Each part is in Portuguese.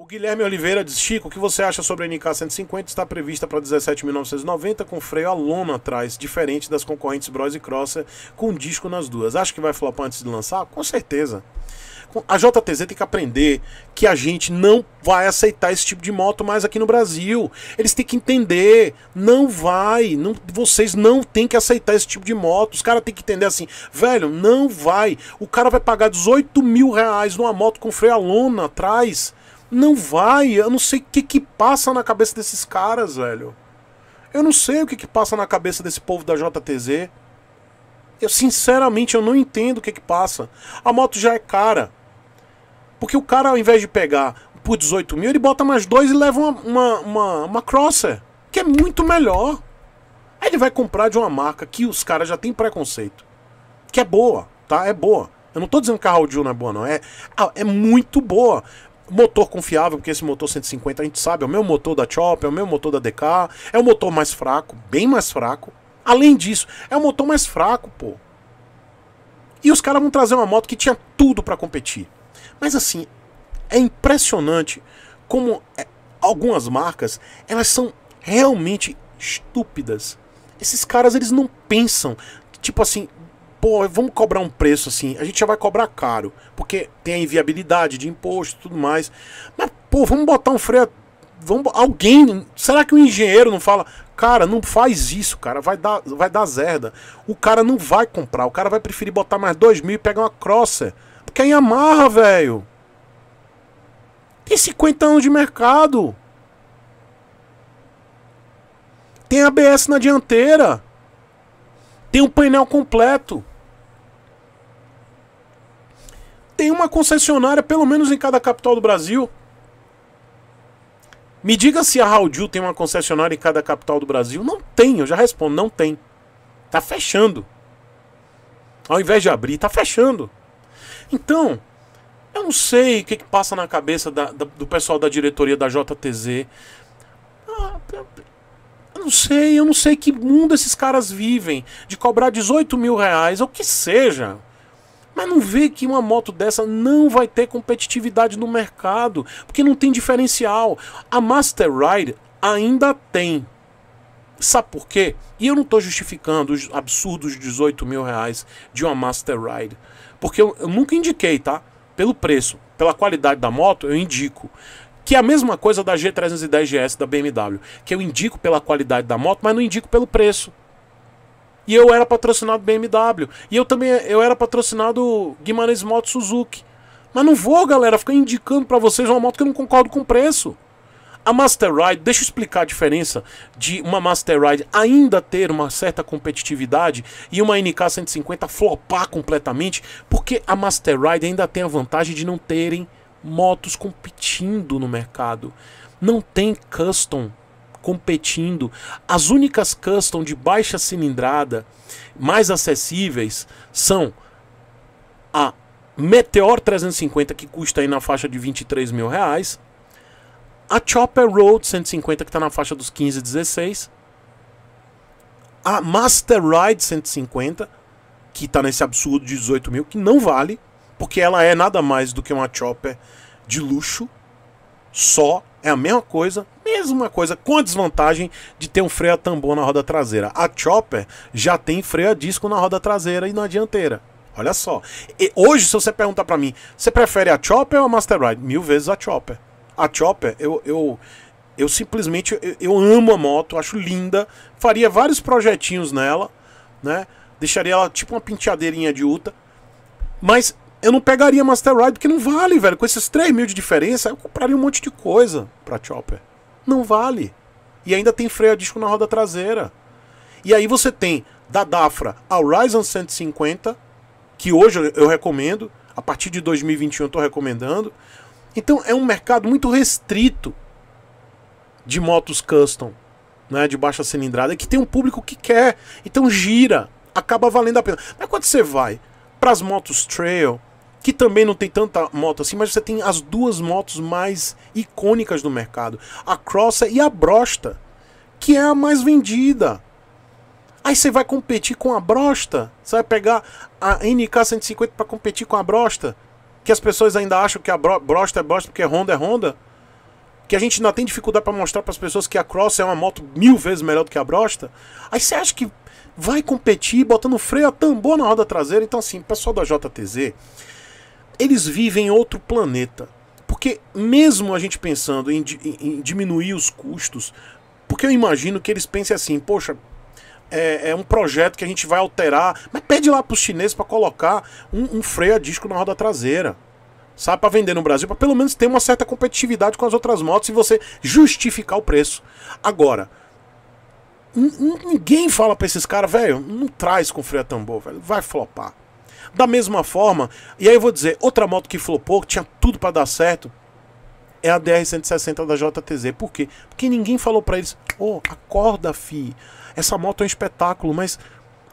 O Guilherme Oliveira diz: Chico, o que você acha sobre a NK 150? Está prevista para 17.990 com freio a lona atrás, diferente das concorrentes Bros e Crosser, com disco nas duas. Acho que vai flopar antes de lançar? Com certeza. A JTZ tem que aprender que a gente não vai aceitar esse tipo de moto mais aqui no Brasil. Eles têm que entender. Não vai. Não, vocês não têm que aceitar esse tipo de moto. Os caras têm que entender assim, velho, não vai. O cara vai pagar 18 mil reais numa moto com freio a lona atrás não vai, eu não sei o que que passa na cabeça desses caras, velho. Eu não sei o que que passa na cabeça desse povo da JTZ. Eu sinceramente eu não entendo o que que passa. A moto já é cara. Porque o cara ao invés de pegar por 18 mil, ele bota mais dois e leva uma, uma, uma, uma crosser. Que é muito melhor. Aí ele vai comprar de uma marca que os caras já têm preconceito. Que é boa, tá? É boa. Eu não tô dizendo que a Audio não é boa, não. É, ah, é muito boa. Motor confiável, porque esse motor 150 a gente sabe, é o meu motor da Chopper, é o meu motor da DK, é o motor mais fraco, bem mais fraco. Além disso, é o motor mais fraco, pô. E os caras vão trazer uma moto que tinha tudo para competir. Mas assim, é impressionante como é, algumas marcas, elas são realmente estúpidas. Esses caras, eles não pensam, tipo assim, pô, vamos cobrar um preço assim, a gente já vai cobrar caro, porque tem a inviabilidade de imposto e tudo mais. Mas, pô, vamos botar um freio. Vamos, alguém. Será que o engenheiro não fala, cara, não faz isso, cara, vai dar, vai dar zerda. O cara não vai comprar, o cara vai preferir botar mais dois mil e pegar uma crosser. Porque aí amarra, velho. Tem 50 anos de mercado. Tem ABS na dianteira. Tem um painel completo. tem uma concessionária, pelo menos em cada capital do Brasil. Me diga se a Raudil tem uma concessionária em cada capital do Brasil. Não tem, eu já respondo, não tem. Tá fechando. Ao invés de abrir, tá fechando. Então, eu não sei o que, que passa na cabeça da, da, do pessoal da diretoria da JTZ. Ah, eu não sei, eu não sei que mundo esses caras vivem. De cobrar 18 mil reais, ou que seja. Mas não vê que uma moto dessa não vai ter competitividade no mercado, porque não tem diferencial. A Master Ride ainda tem. Sabe por quê? E eu não estou justificando os absurdos 18 mil reais de uma Master Ride. Porque eu, eu nunca indiquei, tá? Pelo preço, pela qualidade da moto, eu indico. Que é a mesma coisa da G310 GS da BMW, que eu indico pela qualidade da moto, mas não indico pelo preço. E eu era patrocinado BMW. E eu também eu era patrocinado Guimarães Moto Suzuki. Mas não vou, galera, ficar indicando para vocês uma moto que eu não concordo com o preço. A Master Ride, deixa eu explicar a diferença de uma Master Ride ainda ter uma certa competitividade e uma NK 150 flopar completamente, porque a Master Ride ainda tem a vantagem de não terem motos competindo no mercado. Não tem custom competindo. As únicas custom de baixa cilindrada mais acessíveis são a Meteor 350 que custa aí na faixa de 23 mil reais, a Chopper Road 150 que está na faixa dos 15 16, a Master Ride 150 que está nesse absurdo de 18 mil que não vale porque ela é nada mais do que uma Chopper de luxo só é a mesma coisa, mesma coisa, com a desvantagem de ter um freio a tambor na roda traseira. A Chopper já tem freio a disco na roda traseira e na dianteira. Olha só. E hoje, se você perguntar para mim, você prefere a Chopper ou a Master Ride? Mil vezes a Chopper. A Chopper, eu, eu, eu simplesmente eu, eu amo a moto, acho linda. Faria vários projetinhos nela, né? Deixaria ela tipo uma penteadeirinha de Uta. Mas eu não pegaria Master Ride porque não vale, velho. Com esses 3 mil de diferença, eu compraria um monte de coisa pra Chopper. Não vale. E ainda tem freio a disco na roda traseira. E aí você tem da Dafra a Horizon 150, que hoje eu recomendo. A partir de 2021 eu estou recomendando. Então é um mercado muito restrito de motos custom, né, de baixa cilindrada, que tem um público que quer. Então gira, acaba valendo a pena. Mas quando você vai para as motos trail, que também não tem tanta moto assim, mas você tem as duas motos mais icônicas do mercado, a Crosser e a Brosta, que é a mais vendida. Aí você vai competir com a Brosta, você vai pegar a NK 150 para competir com a Brosta, que as pessoas ainda acham que a Brosta é Brosta porque Honda é Honda, que a gente ainda tem dificuldade para mostrar para as pessoas que a Cross é uma moto mil vezes melhor do que a Brosta. Aí você acha que vai competir botando freio a tambor na roda traseira? Então assim, pessoal da JTZ, eles vivem em outro planeta. Porque mesmo a gente pensando em, em, em diminuir os custos, porque eu imagino que eles pensem assim, poxa, é, é, um projeto que a gente vai alterar, mas pede lá para os chineses para colocar um, um, freio a disco na roda traseira. Sabe, para vender no Brasil, para pelo menos ter uma certa competitividade com as outras motos e você justificar o preço. Agora, ninguém fala para esses caras, velho, não traz com freio a tambor, velho, vai flopar. Da mesma forma, e aí eu vou dizer, outra moto que flopou, que tinha tudo para dar certo, é a DR-160 da JTZ. Por quê? Porque ninguém falou para eles, ô, oh, acorda, fi, essa moto é um espetáculo, mas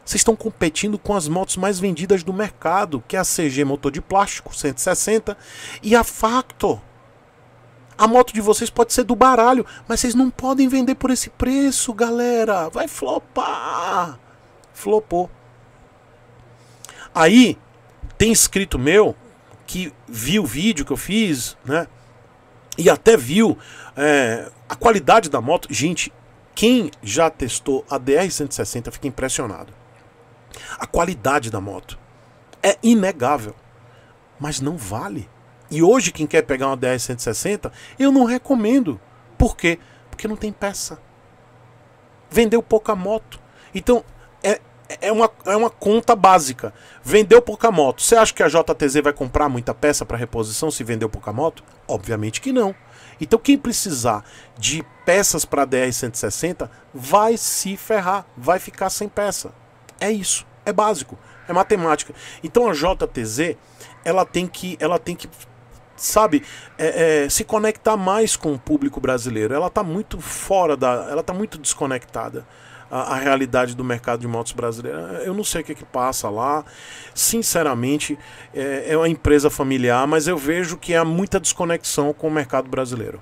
vocês estão competindo com as motos mais vendidas do mercado, que é a CG motor de plástico 160 e a Factor. A moto de vocês pode ser do baralho, mas vocês não podem vender por esse preço, galera. Vai flopar. Flopou. Aí tem escrito meu que viu o vídeo que eu fiz, né? E até viu é, a qualidade da moto. Gente, quem já testou a DR-160 fica impressionado. A qualidade da moto é inegável, mas não vale. E hoje, quem quer pegar uma DR-160, eu não recomendo. Por quê? Porque não tem peça. Vendeu pouca moto. Então, é é uma, é uma conta básica. Vendeu pouca moto. Você acha que a JTZ vai comprar muita peça para reposição se vendeu pouca moto? Obviamente que não. Então quem precisar de peças para DR-160 vai se ferrar, vai ficar sem peça. É isso, é básico, é matemática. Então a JTZ ela tem que, ela tem que sabe, é, é, se conectar mais com o público brasileiro. Ela está muito fora da, ela está muito desconectada a, a, realidade do mercado de motos brasileira. Ah, eu não sei o que, é que passa lá. Sinceramente, é, é uma empresa familiar, mas eu vejo que há muita desconexão com o mercado brasileiro.